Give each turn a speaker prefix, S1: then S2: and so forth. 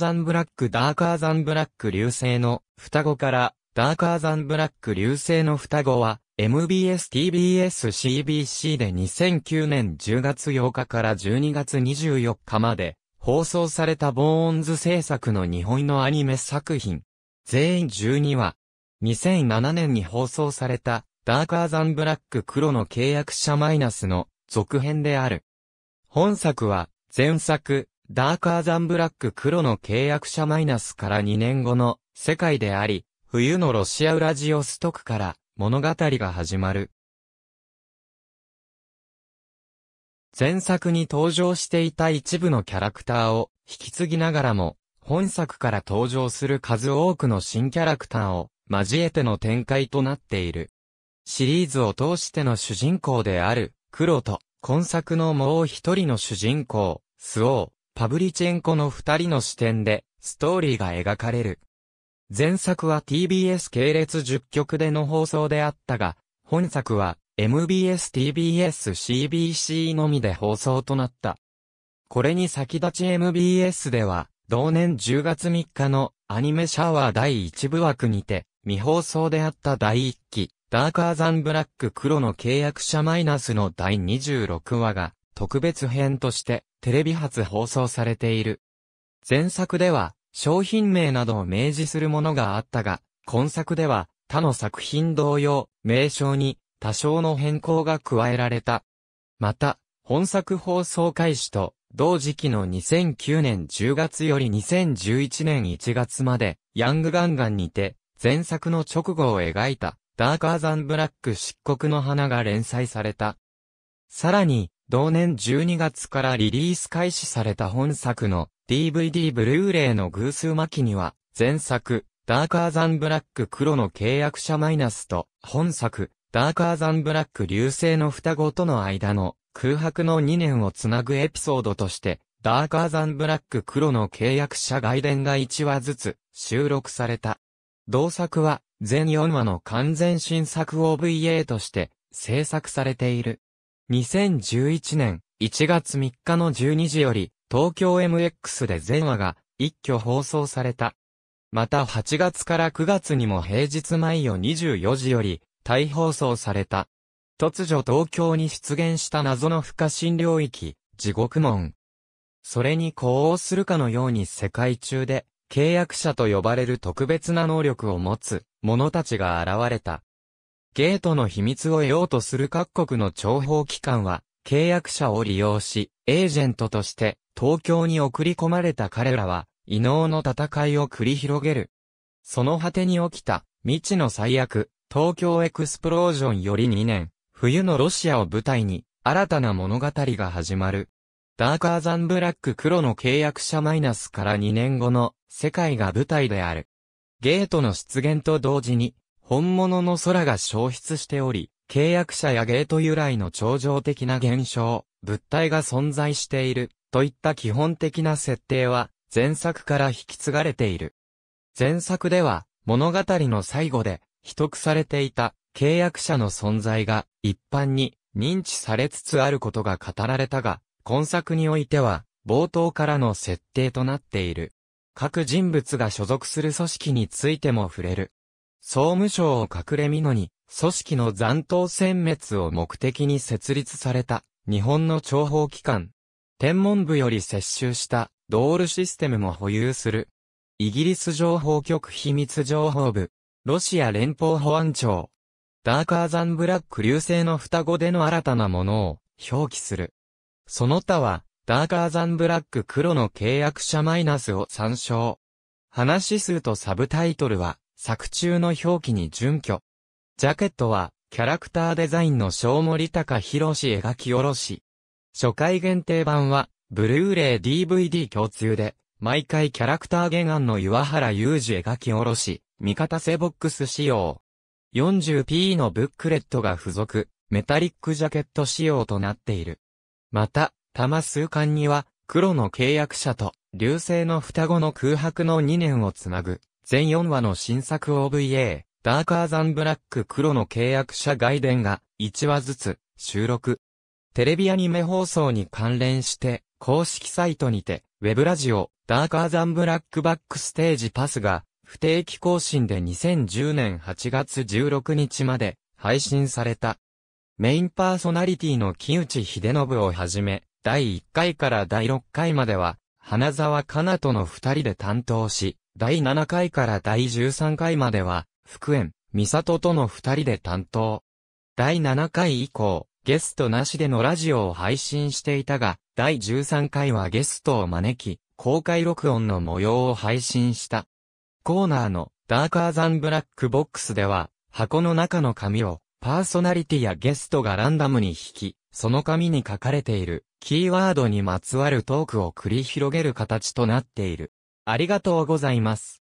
S1: ザンブラックダーカーザンブラック流星の双子からダーカーザンブラック流星の双子は MBS TBS CBC で2009年10月8日から12月24日まで放送されたボーンズ制作の日本のアニメ作品。全員12話。2007年に放送されたダーカーザンブラック黒の契約者マイナスの続編である。本作は前作ダークアザンブラック黒の契約者マイナスから2年後の世界であり、冬のロシアウラジオストクから物語が始まる。前作に登場していた一部のキャラクターを引き継ぎながらも、本作から登場する数多くの新キャラクターを交えての展開となっている。シリーズを通しての主人公である、黒と、今作のもう一人の主人公、スオー、パブリチェンコの二人の視点で、ストーリーが描かれる。前作は TBS 系列10局での放送であったが、本作は MBS TBS CBC のみで放送となった。これに先立ち MBS では、同年10月3日のアニメシャワー第1部枠にて、未放送であった第1期、ダーカーザンブラック黒の契約者マイナスの第26話が、特別編としてテレビ初放送されている。前作では、商品名などを明示するものがあったが、今作では、他の作品同様、名称に多少の変更が加えられた。また、本作放送開始と、同時期の2009年10月より2011年1月まで、ヤングガンガンにて、前作の直後を描いた、ダーカーザンブラック漆黒の花が連載された。さらに、同年12月からリリース開始された本作の DVD ブルーレイの偶数巻には、前作、ダーカーザンブラック黒の契約者マイナスと、本作、ダーカーザンブラック流星の双子との間の空白の2年をつなぐエピソードとして、ダーカーザンブラック黒の契約者外伝が1話ずつ収録された。同作は全4話の完全新作 OVA として制作されている。2011年1月3日の12時より、東京 MX で全話が一挙放送された。また8月から9月にも平日毎夜24時より、再放送された。突如東京に出現した謎の不可侵領域、地獄門。それに呼応するかのように世界中で、契約者と呼ばれる特別な能力を持つ、者たちが現れた。ゲートの秘密を得ようとする各国の諜報機関は、契約者を利用し、エージェントとして、東京に送り込まれた彼らは、異能の戦いを繰り広げる。その果てに起きた、未知の最悪、東京エクスプロージョンより2年、冬のロシアを舞台に、新たな物語が始まる。ダーカーザンブラック黒の契約者マイナスから2年後の世界が舞台である。ゲートの出現と同時に本物の空が消失しており、契約者やゲート由来の超常的な現象、物体が存在している、といった基本的な設定は、前作から引き継がれている。前作では、物語の最後で、秘匿されていた、契約者の存在が、一般に、認知されつつあることが語られたが、今作においては、冒頭からの設定となっている。各人物が所属する組織についても触れる。総務省を隠れ蓑に、組織の残党殲滅を目的に設立された、日本の諜報機関。天文部より接収した、ドールシステムも保有する。イギリス情報局秘密情報部。ロシア連邦保安庁。ダーカーザンブラック流星の双子での新たなものを表記する。その他は、ダーカーザンブラック黒の契約者マイナスを参照。話数とサブタイトルは、作中の表記に準拠。ジャケットは、キャラクターデザインの小森高博士描き下ろし。初回限定版は、ブルーレイ DVD 共通で、毎回キャラクター原案の岩原裕二描き下ろし、味方セボックス仕様。40p のブックレットが付属、メタリックジャケット仕様となっている。また、玉数巻には、黒の契約者と、流星の双子の空白の2年をつなぐ、全4話の新作 OVA、ダーカーザンブラック黒の契約者外伝が1話ずつ収録。テレビアニメ放送に関連して、公式サイトにて、ウェブラジオ、ダーカーザンブラックバックステージパスが、不定期更新で2010年8月16日まで配信された。メインパーソナリティの木内秀信をはじめ、第1回から第6回までは、花沢香菜との2人で担当し、第7回から第13回までは、福縁、美里との二人で担当。第7回以降、ゲストなしでのラジオを配信していたが、第13回はゲストを招き、公開録音の模様を配信した。コーナーのダーカーザンブラックボックスでは、箱の中の紙をパーソナリティやゲストがランダムに引き、その紙に書かれているキーワードにまつわるトークを繰り広げる形となっている。ありがとうございます。